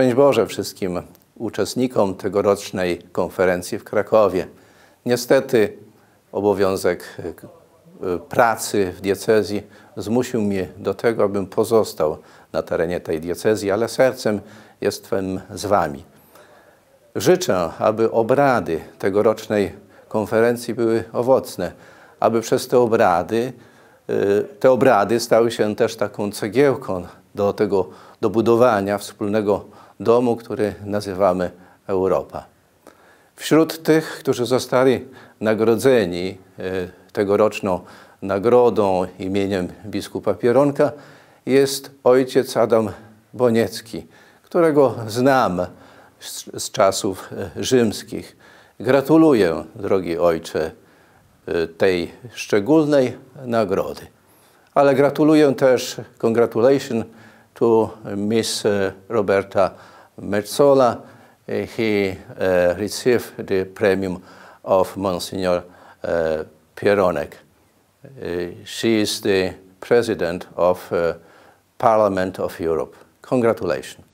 Szczęść Boże wszystkim uczestnikom tegorocznej konferencji w Krakowie. Niestety obowiązek e, pracy w diecezji zmusił mnie do tego, abym pozostał na terenie tej diecezji, ale sercem jestem z Wami. Życzę, aby obrady tegorocznej konferencji były owocne, aby przez te obrady, e, te obrady stały się też taką cegiełką do tego do budowania wspólnego domu, który nazywamy Europa. Wśród tych, którzy zostali nagrodzeni e, tegoroczną nagrodą imieniem biskupa Pieronka jest ojciec Adam Boniecki, którego znam z, z czasów e, rzymskich. Gratuluję, drogi ojcze, e, tej szczególnej nagrody. Ale gratuluję też, Congratulations. to Miss uh, Roberta Merzola. Uh, he uh, received the premium of Monsignor uh, Pieronek. she is the president of Parliament of Europe. Congratulations.